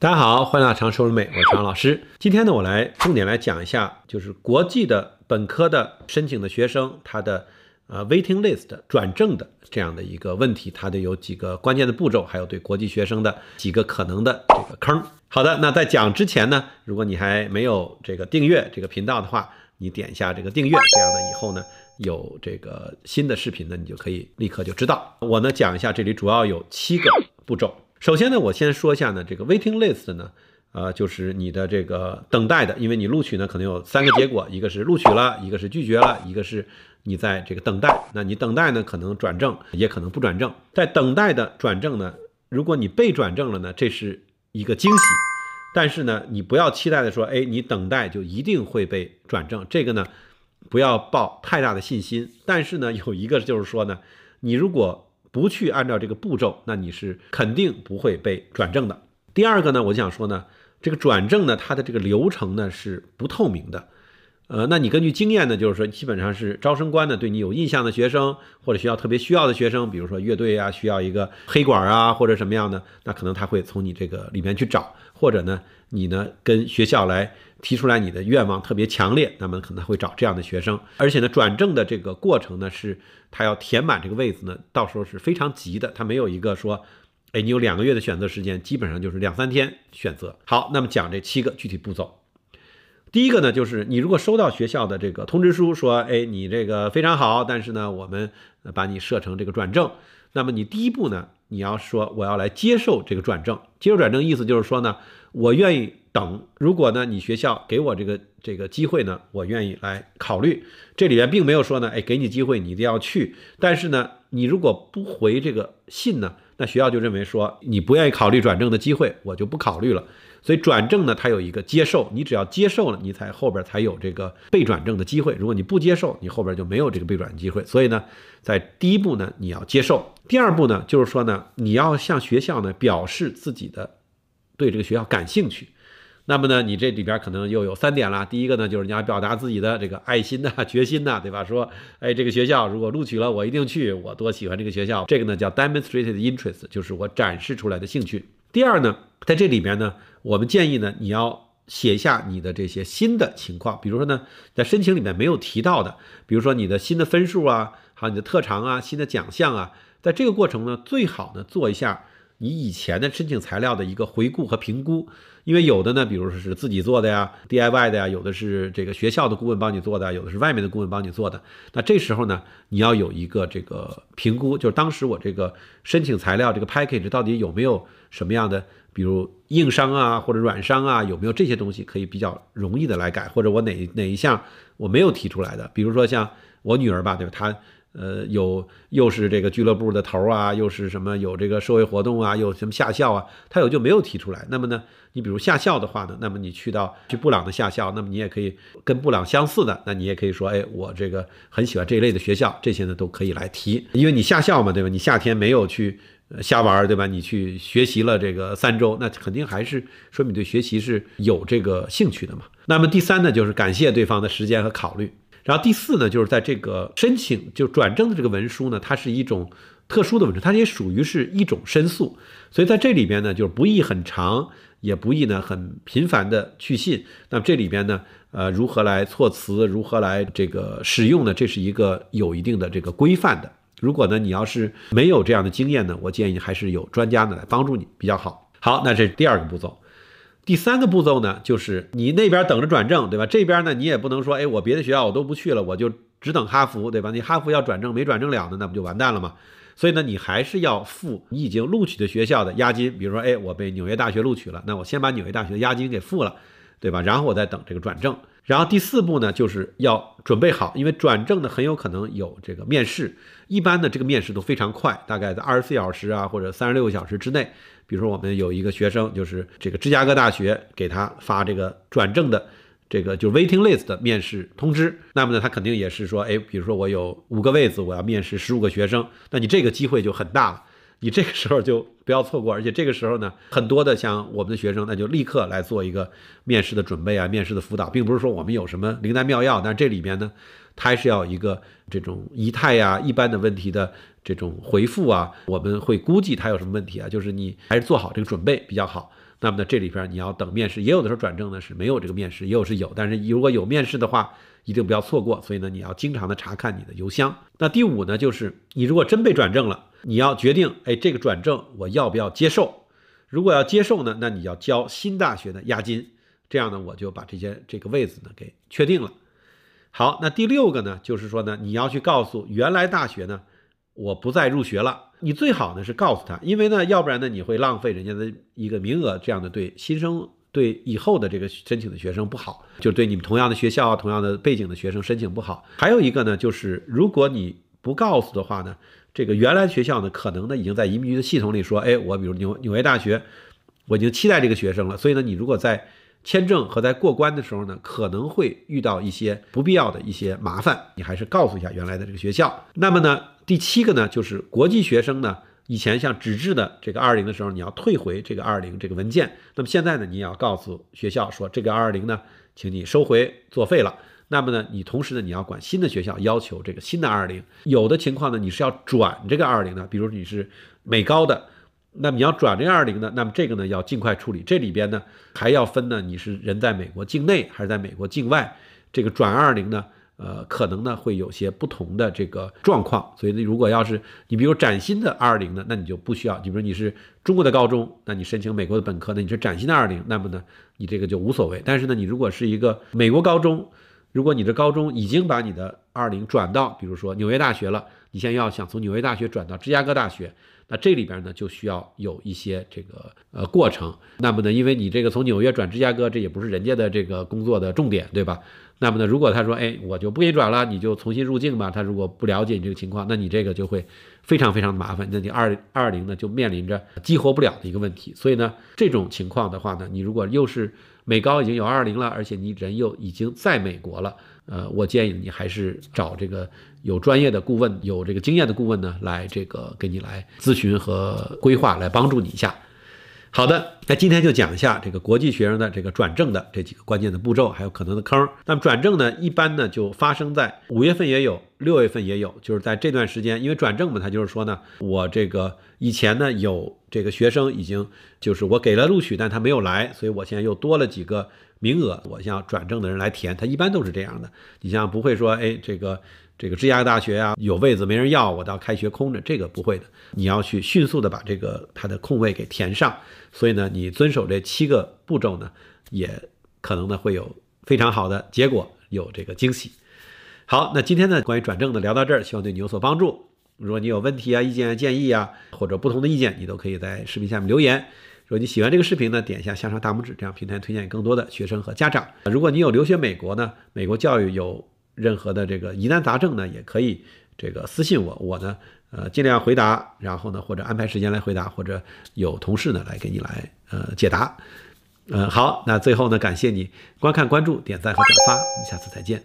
大家好，欢迎来到常收人美，我是常老师。今天呢，我来重点来讲一下，就是国际的本科的申请的学生，他的呃 waiting list 转正的这样的一个问题，它的有几个关键的步骤，还有对国际学生的几个可能的这个坑。好的，那在讲之前呢，如果你还没有这个订阅这个频道的话，你点一下这个订阅，这样呢以后呢有这个新的视频呢，你就可以立刻就知道。我呢讲一下，这里主要有七个步骤。首先呢，我先说一下呢，这个 waiting list 呢，呃，就是你的这个等待的，因为你录取呢可能有三个结果，一个是录取了，一个是拒绝了，一个是你在这个等待。那你等待呢，可能转正，也可能不转正。在等待的转正呢，如果你被转正了呢，这是一个惊喜。但是呢，你不要期待的说，哎，你等待就一定会被转正，这个呢，不要抱太大的信心。但是呢，有一个就是说呢，你如果不去按照这个步骤，那你是肯定不会被转正的。第二个呢，我想说呢，这个转正呢，它的这个流程呢是不透明的。呃，那你根据经验呢，就是说基本上是招生官呢对你有印象的学生，或者学校特别需要的学生，比如说乐队啊需要一个黑管啊或者什么样的，那可能他会从你这个里面去找，或者呢，你呢跟学校来。提出来你的愿望特别强烈，那么可能会找这样的学生，而且呢，转正的这个过程呢，是他要填满这个位子呢，到时候是非常急的，他没有一个说，哎，你有两个月的选择时间，基本上就是两三天选择。好，那么讲这七个具体步骤，第一个呢，就是你如果收到学校的这个通知书，说，哎，你这个非常好，但是呢，我们把你设成这个转正，那么你第一步呢？你要说我要来接受这个转正，接受转正意思就是说呢，我愿意等。如果呢你学校给我这个这个机会呢，我愿意来考虑。这里边并没有说呢，哎，给你机会你一定要去。但是呢，你如果不回这个信呢，那学校就认为说你不愿意考虑转正的机会，我就不考虑了。所以转正呢，它有一个接受，你只要接受了，你才后边才有这个被转正的机会。如果你不接受，你后边就没有这个被转的机会。所以呢，在第一步呢，你要接受；第二步呢，就是说呢，你要向学校呢表示自己的对这个学校感兴趣。那么呢，你这里边可能又有三点了。第一个呢，就是你要表达自己的这个爱心呐、决心呐，对吧？说，哎，这个学校如果录取了，我一定去，我多喜欢这个学校。这个呢，叫 demonstrated interest，就是我展示出来的兴趣。第二呢，在这里面呢，我们建议呢，你要写下你的这些新的情况，比如说呢，在申请里面没有提到的，比如说你的新的分数啊，还有你的特长啊，新的奖项啊，在这个过程呢，最好呢做一下。你以前的申请材料的一个回顾和评估，因为有的呢，比如说是自己做的呀、DIY 的呀，有的是这个学校的顾问帮你做的，有的是外面的顾问帮你做的。那这时候呢，你要有一个这个评估，就是当时我这个申请材料这个 package 到底有没有什么样的，比如硬伤啊或者软伤啊，有没有这些东西可以比较容易的来改，或者我哪哪一项我没有提出来的，比如说像我女儿吧，对吧？她。呃，有又是这个俱乐部的头啊，又是什么有这个社会活动啊，有什么下校啊，他有就没有提出来？那么呢，你比如下校的话呢，那么你去到去布朗的下校，那么你也可以跟布朗相似的，那你也可以说，哎，我这个很喜欢这一类的学校，这些呢都可以来提，因为你下校嘛，对吧？你夏天没有去瞎玩，对吧？你去学习了这个三周，那肯定还是说明对学习是有这个兴趣的嘛。那么第三呢，就是感谢对方的时间和考虑。然后第四呢，就是在这个申请就转正的这个文书呢，它是一种特殊的文书，它也属于是一种申诉，所以在这里边呢，就是不宜很长，也不宜呢很频繁的去信。那么这里边呢，呃，如何来措辞，如何来这个使用呢？这是一个有一定的这个规范的。如果呢你要是没有这样的经验呢，我建议还是有专家呢来帮助你比较好。好，那这是第二个步骤。第三个步骤呢，就是你那边等着转正，对吧？这边呢，你也不能说，哎，我别的学校我都不去了，我就只等哈佛，对吧？你哈佛要转正没转正了呢，那不就完蛋了吗？所以呢，你还是要付你已经录取的学校的押金，比如说，哎，我被纽约大学录取了，那我先把纽约大学的押金给付了，对吧？然后我再等这个转正。然后第四步呢，就是要准备好，因为转正的很有可能有这个面试。一般呢，这个面试都非常快，大概在二十四小时啊或者三十六个小时之内。比如说我们有一个学生，就是这个芝加哥大学给他发这个转正的，这个就 waiting list 的面试通知。那么呢，他肯定也是说，哎，比如说我有五个位子，我要面试十五个学生，那你这个机会就很大了。你这个时候就不要错过，而且这个时候呢，很多的像我们的学生，那就立刻来做一个面试的准备啊，面试的辅导，并不是说我们有什么灵丹妙药，但这里面呢，他还是要一个这种仪态呀，一般的问题的这种回复啊，我们会估计他有什么问题啊，就是你还是做好这个准备比较好。那么呢，这里边你要等面试，也有的时候转正呢是没有这个面试，也有是有，但是如果有面试的话，一定不要错过。所以呢，你要经常的查看你的邮箱。那第五呢，就是你如果真被转正了，你要决定，哎，这个转正我要不要接受？如果要接受呢，那你要交新大学的押金，这样呢，我就把这些这个位子呢给确定了。好，那第六个呢，就是说呢，你要去告诉原来大学呢，我不再入学了。你最好呢是告诉他，因为呢，要不然呢，你会浪费人家的一个名额，这样的对新生对以后的这个申请的学生不好，就对你们同样的学校、同样的背景的学生申请不好。还有一个呢，就是如果你不告诉的话呢，这个原来学校呢，可能呢已经在移民局的系统里说，哎，我比如纽纽约大学，我已经期待这个学生了，所以呢，你如果在。签证和在过关的时候呢，可能会遇到一些不必要的一些麻烦，你还是告诉一下原来的这个学校。那么呢，第七个呢，就是国际学生呢，以前像纸质的这个二零的时候，你要退回这个二零这个文件。那么现在呢，你要告诉学校说，这个二零呢，请你收回作废了。那么呢，你同时呢，你要管新的学校要求这个新的二零，有的情况呢，你是要转这个二零的，比如你是美高的。那么你要转这二零呢？那么这个呢要尽快处理。这里边呢还要分呢，你是人在美国境内还是在美国境外？这个转二零呢，呃，可能呢会有些不同的这个状况。所以呢，如果要是你比如崭新的二零呢，那你就不需要。你比如你是中国的高中，那你申请美国的本科，那你是崭新的二零，那么呢你这个就无所谓。但是呢，你如果是一个美国高中，如果你的高中已经把你的二零转到，比如说纽约大学了，你现在要想从纽约大学转到芝加哥大学。那这里边呢就需要有一些这个呃过程，那么呢，因为你这个从纽约转芝加哥，这也不是人家的这个工作的重点，对吧？那么呢，如果他说哎，我就不给你转了，你就重新入境吧。他如果不了解你这个情况，那你这个就会非常非常的麻烦。那你二二零呢就面临着激活不了的一个问题。所以呢，这种情况的话呢，你如果又是美高已经有二零了，而且你人又已经在美国了。呃，我建议你还是找这个有专业的顾问，有这个经验的顾问呢，来这个给你来咨询和规划，来帮助你一下。好的，那今天就讲一下这个国际学生的这个转正的这几个关键的步骤，还有可能的坑。那么转正呢，一般呢就发生在五月份也有。六月份也有，就是在这段时间，因为转正嘛，他就是说呢，我这个以前呢有这个学生已经就是我给了录取，但他没有来，所以我现在又多了几个名额，我让转正的人来填。他一般都是这样的，你像不会说哎这个这个芝加哥大学啊有位子没人要，我到开学空着，这个不会的。你要去迅速的把这个他的空位给填上。所以呢，你遵守这七个步骤呢，也可能呢会有非常好的结果，有这个惊喜。好，那今天呢，关于转正的聊到这儿，希望对你有所帮助。如果你有问题啊、意见、建议啊，或者不同的意见，你都可以在视频下面留言。如果你喜欢这个视频呢，点一下向上大拇指，这样平台推荐更多的学生和家长。如果你有留学美国呢，美国教育有任何的这个疑难杂症呢，也可以这个私信我，我呢，呃，尽量回答，然后呢，或者安排时间来回答，或者有同事呢来给你来呃解答。嗯，好，那最后呢，感谢你观看、关注、点赞和转发，我们下次再见。